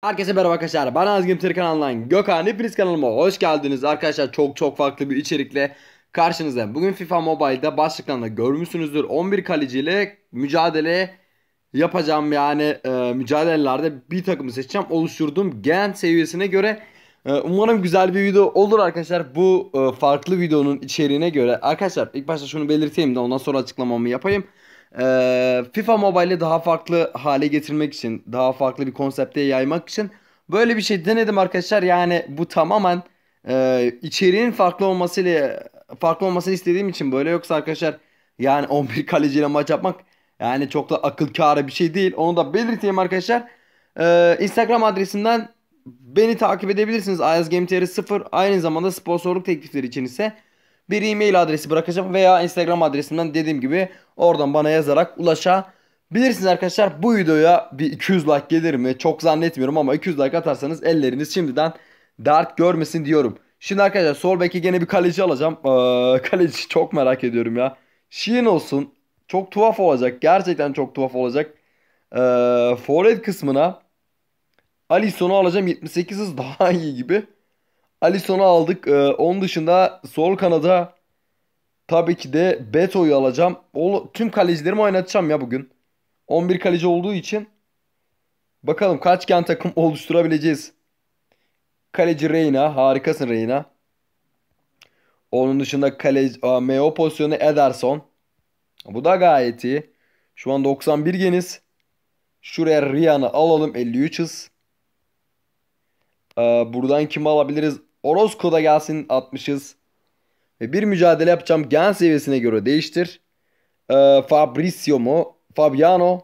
Herkese merhaba arkadaşlar ben Azgim Tır kanalından Gökhan hepiniz kanalıma hoş geldiniz arkadaşlar çok çok farklı bir içerikle karşınızda bugün FIFA Mobile'da başlıklarında görmüşsünüzdür 11 kaleciyle mücadele yapacağım yani e, mücadelelerde bir takımı seçeceğim oluşturduğum gen seviyesine göre e, umarım güzel bir video olur arkadaşlar bu e, farklı videonun içeriğine göre arkadaşlar ilk başta şunu belirteyim de ondan sonra açıklamamı yapayım ee, FIFA Mobile'i daha farklı hale getirmek için, daha farklı bir konsepte yaymak için böyle bir şey denedim arkadaşlar. Yani bu tamamen e, içeriğin farklı olmasıyla farklı olmasını istediğim için böyle yoksa arkadaşlar yani 11 kaleciyle maç yapmak yani çok da akıl kârı bir şey değil. Onu da belirteyim arkadaşlar. Ee, Instagram adresimden beni takip edebilirsiniz. Ayaz Game 0 aynı zamanda sponsorluk teklifleri için ise bir e-mail adresi bırakacağım veya Instagram adresimden dediğim gibi oradan bana yazarak ulaşabilirsiniz arkadaşlar. Bu videoya bir 200 like gelir mi? Çok zannetmiyorum ama 200 like atarsanız elleriniz şimdiden dert görmesin diyorum. Şimdi arkadaşlar sol beke gene bir kaleci alacağım. Ee, kaleci çok merak ediyorum ya. Şirin olsun. Çok tuhaf olacak. Gerçekten çok tuhaf olacak. Ee, forward kısmına Alisson'u alacağım. 78 hız daha iyi gibi. Alisson'u aldık. Ee, onun dışında sol kanada tabii ki de Beto'yu alacağım. O, tüm kalecilerimi oynatacağım ya bugün. 11 kaleci olduğu için bakalım kaç gen takım oluşturabileceğiz. Kaleci Reyna. Harikasın Reyna. Onun dışında kaleci, MO pozisyonu Ederson. Bu da gayet iyi. Şu an 91 geniz. Şuraya Riyan'ı alalım. 53 hız. Ee, buradan kim alabiliriz? Orozco da gelsin atmışız. Ve bir mücadele yapacağım. Gen seviyesine göre değiştir. E, ee, Fabrizio mu? Fabiano.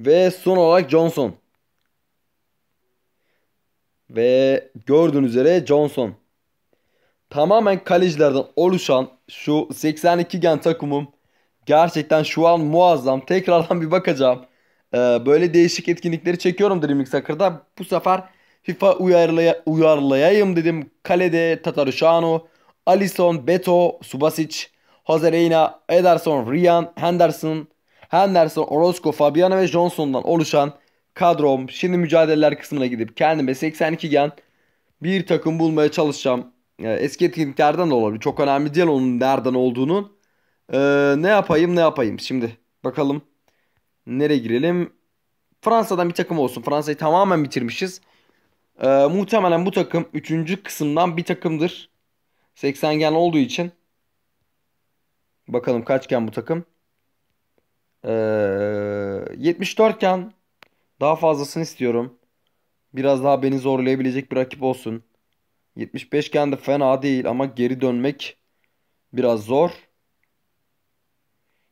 Ve son olarak Johnson. Ve gördüğünüz üzere Johnson. Tamamen kalecilerden oluşan şu 82 gen takımım gerçekten şu an muazzam. Tekrardan bir bakacağım. Ee, böyle değişik etkinlikleri çekiyorum Dreaming Soccer'da. Bu sefer FIFA uyarlaya, uyarlayayım dedim. Kalede Tataruşano, Alisson, Beto, Subasic, Hazereyna, Ederson, Rian, Henderson, Henderson, Orozco, Fabiano ve Johnson'dan oluşan kadrom. Şimdi mücadeleler kısmına gidip kendime 82 gen bir takım bulmaya çalışacağım. Eski etkinliklerden de olabilir. Çok önemli değil onun nereden olduğunun. Ee, ne yapayım ne yapayım şimdi. Bakalım nereye girelim. Fransa'dan bir takım olsun. Fransa'yı tamamen bitirmişiz. E, muhtemelen bu takım 3. kısımdan bir takımdır. 80gen olduğu için. Bakalım kaç kaçken bu takım. E, ee, 74gen daha fazlasını istiyorum. Biraz daha beni zorlayabilecek bir rakip olsun. 75gen de fena değil ama geri dönmek biraz zor.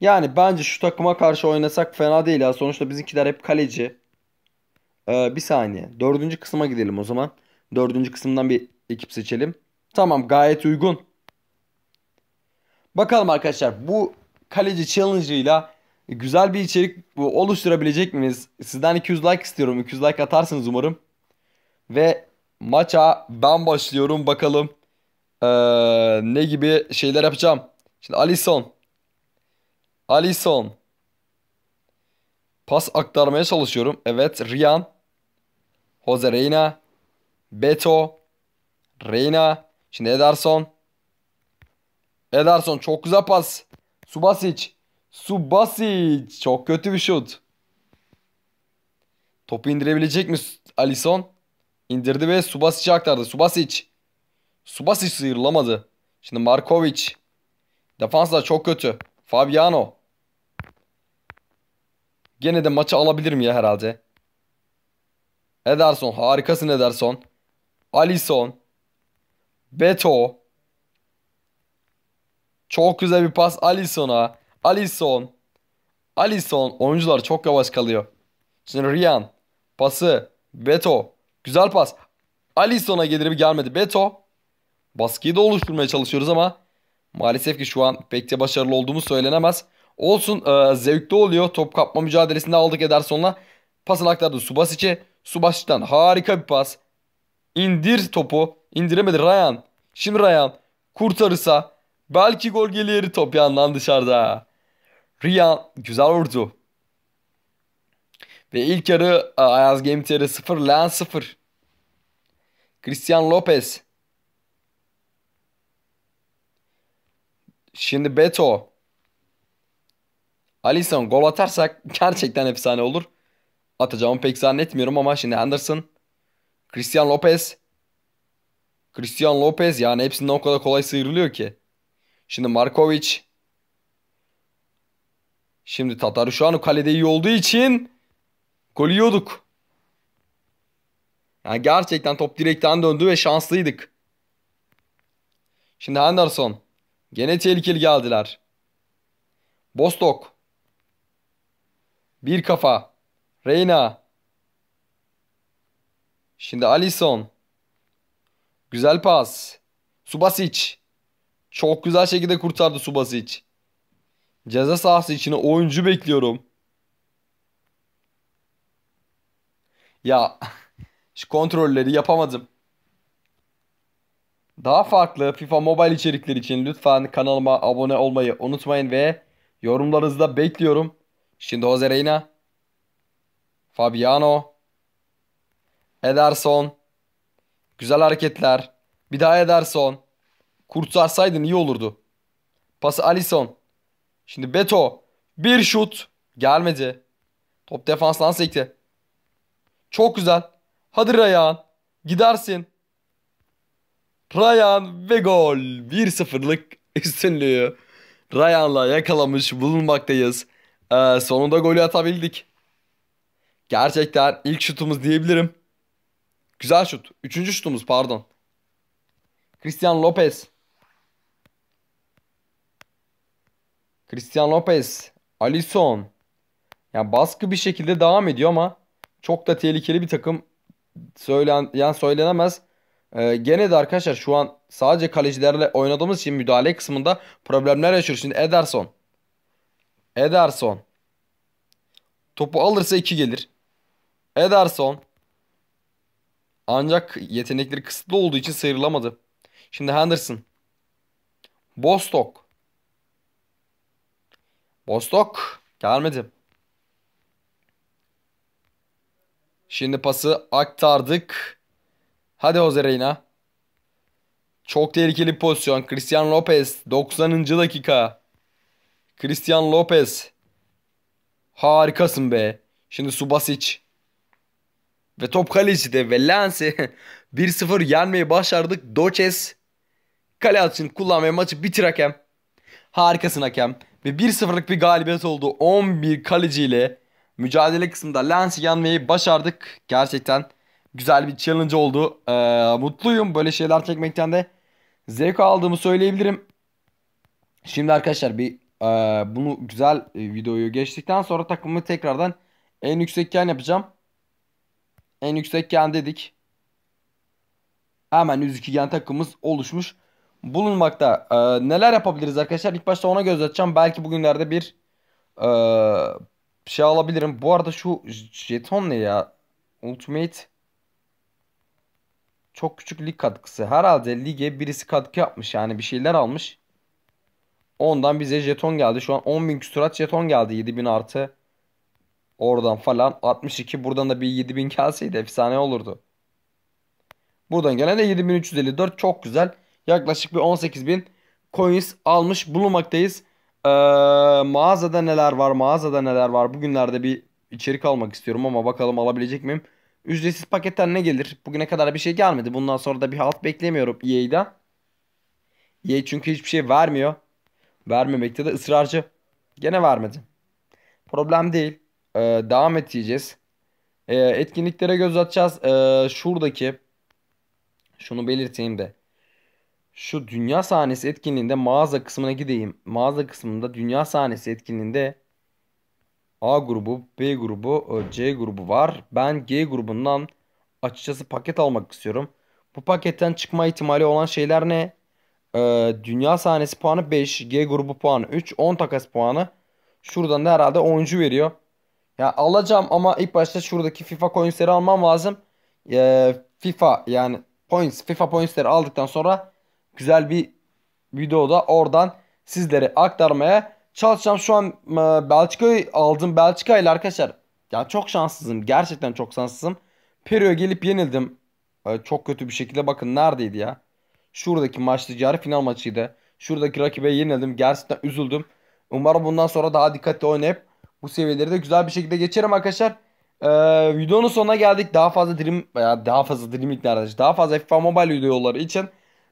Yani bence şu takıma karşı oynasak fena değil ya. Sonuçta bizimkiler hep kaleci. Ee, bir saniye. Dördüncü kısma gidelim o zaman. Dördüncü kısımdan bir ekip seçelim. Tamam gayet uygun. Bakalım arkadaşlar bu kaleci ile güzel bir içerik oluşturabilecek miyiz? Sizden 200 like istiyorum. 200 like atarsınız umarım. Ve maça ben başlıyorum bakalım. Ee, ne gibi şeyler yapacağım. Şimdi Alison. Alison. Pas aktarmaya çalışıyorum. Evet Rian. Jose Reina, Beto, Reina, şimdi Ederson. Ederson çok güzel pas. Subasic. Subasic. Çok kötü bir şut. Topu indirebilecek mi Alison? İndirdi ve Subasic'e aktardı. Subasic. Subasic sıyrılamadı. Şimdi Markovic. Defans da çok kötü. Fabiano. Gene de maçı alabilir mi ya herhalde. Ederson harikasın Ederson. Alisson. Beto. Çok güzel bir pas Alisson'a. Alisson. Alisson. Oyuncular çok yavaş kalıyor. Şimdi Rian. Pası. Beto. Güzel pas. gelir bir gelmedi. Beto. Baskıyı da oluşturmaya çalışıyoruz ama maalesef ki şu an pek de başarılı olduğumuz söylenemez. Olsun e, zevkli oluyor. Top kapma mücadelesinde aldık Ederson'la. Pasını aktardı Subasic'e. Subashi'den harika bir pas. İndir topu. İndiremedi Ryan. Şimdi Ryan kurtarırsa belki gol gelir top yandan dışarıda. Ryan güzel vurdu. Ve ilk yarı e, Ayaz Game TR 0 Lens 0. Christian Lopez. Şimdi Beto. Alisson gol atarsak gerçekten efsane olur atacağımı pek zannetmiyorum ama şimdi Anderson, Christian Lopez. Christian Lopez yani hepsinden o kadar kolay sıyrılıyor ki. Şimdi Markovic. Şimdi Tatar şu an kalede iyi olduğu için gol yiyorduk. Yani gerçekten top direkten döndü ve şanslıydık. Şimdi Anderson, Gene tehlikeli geldiler. Bostok. Bir kafa. Reyna. Şimdi Alison. Güzel pas. Subasic. Çok güzel şekilde kurtardı Subasic. Ceza sahası içine oyuncu bekliyorum. Ya şu kontrolleri yapamadım. Daha farklı FIFA Mobile içerikleri için lütfen kanalıma abone olmayı unutmayın ve yorumlarınızı da bekliyorum. Şimdi Jose Reina. Fabiano. Ederson. Güzel hareketler. Bir daha Ederson. Kurtarsaydın iyi olurdu. Pası Alisson. Şimdi Beto. Bir şut. Gelmedi. Top defanstan sekti. Çok güzel. Hadi Rayan. Gidersin. Ryan ve gol. 1-0'lık üstünlüğü. Ryan'la yakalamış bulunmaktayız. Ee, sonunda golü atabildik. Gerçekten ilk şutumuz diyebilirim. Güzel şut. Üçüncü şutumuz pardon. Christian Lopez. Christian Lopez. Alisson. Yani baskı bir şekilde devam ediyor ama çok da tehlikeli bir takım söylen, yani söylenemez. Ee, gene de arkadaşlar şu an sadece kalecilerle oynadığımız için müdahale kısmında problemler yaşıyoruz. Şimdi Ederson. Ederson. Topu alırsa 2 gelir. Ederson ancak yetenekleri kısıtlı olduğu için sıyrılamadı. Şimdi Henderson. Bostok. Bostok gelmedi. Şimdi pası aktardık. Hadi Jose Çok tehlikeli bir pozisyon. Christian Lopez 90. dakika. Christian Lopez. Harikasın be. Şimdi Subasic ve top kalecide ve Lens'e 1-0 yenmeyi başardık. Doçes kale atışını kullanmaya maçı bitir hakem. Harikasın hakem. Ve 1-0'lık bir galibiyet oldu. 11 kaleciyle mücadele kısmında Lens'i yenmeyi başardık. Gerçekten güzel bir challenge oldu. Ee, mutluyum böyle şeyler çekmekten de zevk aldığımı söyleyebilirim. Şimdi arkadaşlar bir e, bunu güzel e, videoyu geçtikten sonra takımımı tekrardan en yüksekken yapacağım. En yüksek gen dedik. Hemen 102 gen takımımız oluşmuş bulunmakta. Ee, neler yapabiliriz arkadaşlar? İlk başta ona göz atacağım. Belki bugünlerde bir ee, şey alabilirim. Bu arada şu jeton ne ya? Ultimate çok küçük lig katkısı. Herhalde lige birisi katkı yapmış. Yani bir şeyler almış. Ondan bize jeton geldi. Şu an 10.000 küsurat jeton geldi. 7.000 artı Oradan falan 62. Buradan da bir 7000 gelseydi efsane olurdu. Buradan gelen de 7354 çok güzel. Yaklaşık bir 18000 coins almış bulunmaktayız. Ee, mağazada neler var? Mağazada neler var? Bugünlerde bir içerik almak istiyorum ama bakalım alabilecek miyim? Ücretsiz paketten ne gelir? Bugüne kadar bir şey gelmedi. Bundan sonra da bir halt beklemiyorum EA'den. EA çünkü hiçbir şey vermiyor. Vermemekte de ısrarcı. Gene vermedi. Problem değil e, devam edeceğiz. E, etkinliklere göz atacağız. E, şuradaki şunu belirteyim de. Şu dünya sahnesi etkinliğinde mağaza kısmına gideyim. Mağaza kısmında dünya sahnesi etkinliğinde A grubu, B grubu, e, C grubu var. Ben G grubundan açıkçası paket almak istiyorum. Bu paketten çıkma ihtimali olan şeyler ne? Ee, dünya sahnesi puanı 5, G grubu puanı 3, 10 takas puanı. Şuradan da herhalde 10. veriyor. Ya alacağım ama ilk başta şuradaki FIFA coinsleri almam lazım. Ee, FIFA yani points, FIFA pointsleri aldıktan sonra güzel bir videoda oradan sizlere aktarmaya çalışacağım. Şu an e, Belçika'yı aldım. Belçika ile arkadaşlar ya çok şanssızım. Gerçekten çok şanssızım. Peru'ya gelip yenildim. E, çok kötü bir şekilde bakın neredeydi ya. Şuradaki maç ticari final maçıydı. Şuradaki rakibe yenildim. Gerçekten üzüldüm. Umarım bundan sonra daha dikkatli oynayıp bu seviyeleri de güzel bir şekilde geçerim arkadaşlar. Ee, videonun sonuna geldik. Daha fazla Dream veya daha fazla Dreamlikler arkadaşlar. Daha fazla FIFA Mobile videoları için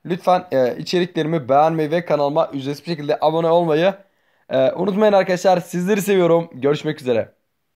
lütfen e, içeriklerimi beğenmeyi ve kanalıma ücretsiz bir şekilde abone olmayı e, unutmayın arkadaşlar. Sizleri seviyorum. Görüşmek üzere.